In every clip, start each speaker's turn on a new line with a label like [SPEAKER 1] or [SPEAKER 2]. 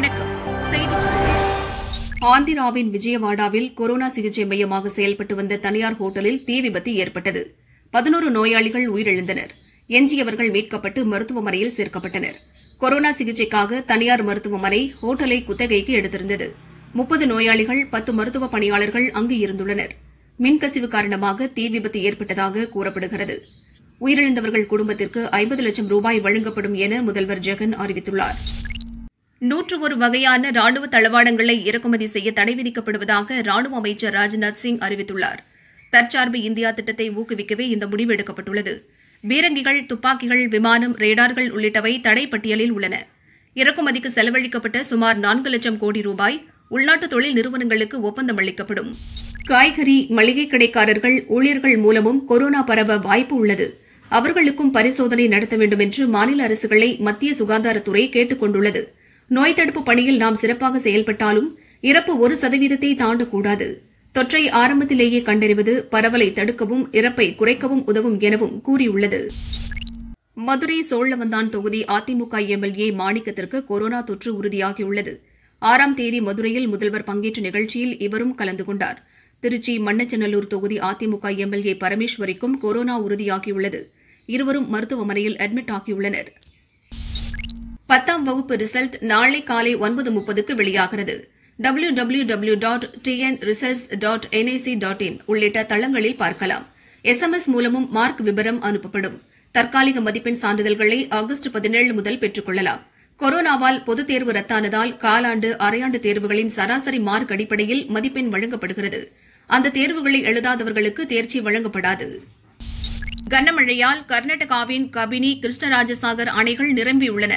[SPEAKER 1] வணக்கம் செய்திச் ஆந்திராவின் விஜயவாடாவில் கொரோனா சிகிச்சை மையமாக செயல்பட்டு வந்த தனியார் ஹோட்டலில் தீ விபத்து ஏற்பட்டது பதினோரு நோயாளிகள் உயிரிழந்தனர் எஞ்சியவர்கள் மீட்கப்பட்டு மருத்துவமனையில் சேர்க்கப்பட்டனர் கொரோனா சிகிச்சைக்காக தனியார் மருத்துவமனை ஹோட்டலை குத்தகைக்கு எடுத்திருந்தது முப்பது நோயாளிகள் பத்து மருத்துவ பணியாளர்கள் அங்கு இருந்துள்ளனர் மின்கசிவு காரணமாக தீ விபத்து ஏற்பட்டதாக கூறப்படுகிறது உயிரிழந்தவர்கள் குடும்பத்திற்கு ஐம்பது லட்சம் ரூபாய் வழங்கப்படும் என முதல்வர் ஜெகன் அறிவித்துள்ளாா் நூற்று ஒரு வகையான ராணுவ தளவாடங்களை இறக்குமதி செய்ய தடை விதிக்கப்படுவதாக ராணுவ அமைச்சர் ராஜ்நாத் சிங் அறிவித்துள்ளார் தற்சார்பு இந்தியா திட்டத்தை ஊக்குவிக்கவே இந்த முடிவு எடுக்கப்பட்டுள்ளது பீரங்கிகள் துப்பாக்கிகள் விமானம் ரேடார்கள் உள்ளிட்டவை தடை பட்டியலில் உள்ளன இறக்குமதிக்கு செலவழிக்கப்பட்ட சுமார் நான்கு லட்சம் கோடி ரூபாய் உள்நாட்டு தொழில் நிறுவனங்களுக்கு ஒப்பந்தம் அளிக்கப்படும் காய்கறி மளிகை கடைக்காரர்கள் ஊழியர்கள் மூலமும் கொரோனா பரவ வாய்ப்பு உள்ளது அவர்களுக்கும் பரிசோதனை நடத்த வேண்டும் என்று மாநில அரசுகளை மத்திய சுகாதாரத்துறை கேட்டுக் கொண்டுள்ளது நோய் தடுப்பு பணியில் நாம் சிறப்பாக செயல்பட்டாலும் இறப்பு ஒரு சதவீதத்தை தாண்டக்கூடாது தொற்றை ஆரம்பத்திலேயே கண்டறிவது பரவலை தடுக்கவும் இறப்பை குறைக்கவும் உதவும் எனவும் கூறியுள்ளது மதுரை சோழவந்தான் தொகுதி அதிமுக எம்எல்ஏ மாணிக்கத்திற்கு கொரோனா தொற்று உறுதியாகியுள்ளது ஆறாம் தேதி மதுரையில் முதல்வர் பங்கேற்ற நிகழ்ச்சியில் இவரும் கலந்து கொண்டார் திருச்சி மன்னச்சநல்லூர் தொகுதி அதிமுக எம்எல்ஏ பரமேஸ்வரிக்கும் கொரோனா உறுதியாகியுள்ளது இருவரும் மருத்துவமனையில் அட்மிட் ஆகியுள்ளனா் பத்தாம் வகுப்பு ரிசல்ட் நாளை காலை ஒன்பது முப்பதுக்கு வெளியாகிறது W W W dot TN results dot NIC dot in உள்ளிட்ட தளங்களில் பார்க்கலாம் எஸ்எம்எஸ் மூலமும் மார்க் விபரம் அனுப்பப்படும் தற்காலிக மதிப்பெண் சான்றிதழ்களை ஆகஸ்ட் பதினேழு முதல் பெற்றுக் கொள்ளலாம் கொரோனாவால் பொதுத் தேர்வு ரத்தானதால் காலாண்டு அரையாண்டு தேர்வுகளின் சராசரி மார்க் அடிப்படையில் மதிப்பெண் வழங்கப்படுகிறது அந்த தேர்வுகளை எழுதாதவர்களுக்கு தேர்ச்சி வழங்கப்படாது கனமழையால் கர்நாடகாவின் கபினி கிருஷ்ணராஜசாகர் அணைகள் நிரம்பியுள்ளன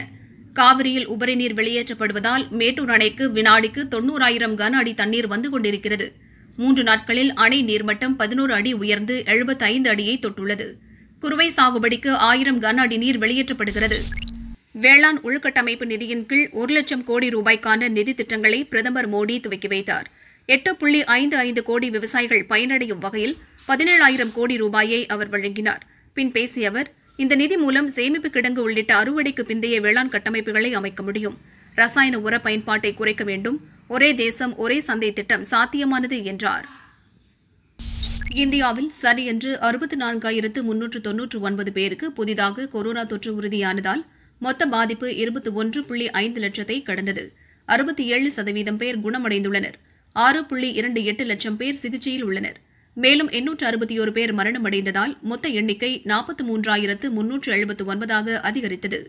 [SPEAKER 1] காவிரியில் உபரிநீர் வெளியேற்றப்படுவதால் மேட்டூர் அணைக்கு வினாடிக்கு தொன்னூறாயிரம் கன அடி தண்ணீர் வந்து கொண்டிருக்கிறது மூன்று நாட்களில் அணை நீர்மட்டம் பதினோரு அடி உயர்ந்து எழுபத்தைந்து அடியை தொட்டுள்ளது குறுவை சாகுபடிக்கு ஆயிரம் கன அடி நீர் வெளியேற்றப்படுகிறது வேளாண் உள்கட்டமைப்பு நிதியின் கீழ் ஒரு லட்சம் கோடி ரூபாய்க்கான நிதி திட்டங்களை பிரதமர் மோடி துவக்கி வைத்தார் எட்டு புள்ளி ஐந்து ஐந்து கோடி விவசாயிகள் பயனடையும் வகையில் பதினேழாயிரம் கோடி ரூபாயை அவர் வழங்கினார் பின் பேசிய அவர் இந்த நிதி மூலம் சேமிப்பு கிடங்கு உள்ளிட்ட அறுவடைக்கு பிந்தைய வேளாண் கட்டமைப்புகளை அமைக்க முடியும் ரசாயன உர பயன்பாட்டை குறைக்க வேண்டும் ஒரே தேசம் ஒரே சந்தை திட்டம் சாத்தியமானது என்றார் இந்தியாவில் சனியன்று அறுபத்தி நான்காயிரத்து முன்னூற்று தொன்னூற்று ஒன்பது பேருக்கு புதிதாக கொரோனா தொற்று உறுதியானதால் மொத்த பாதிப்பு இருபத்தி ஒன்று புள்ளி ஐந்து லட்சத்தை கடந்தது அறுபத்தி ஏழு சதவீதம் பேர் குணமடைந்துள்ளனர் ஆறு புள்ளி இரண்டு எட்டு லட்சம் பேர் சிகிச்சையில் உள்ளனா் மேலும் எண்ணூற்று அறுபத்தியோரு பேர் மரணமடைந்ததால் மொத்த எண்ணிக்கை நாற்பத்தி மூன்றாயிரத்து முன்னூற்று எழுபத்து ஒன்பதாக அதிகரித்தது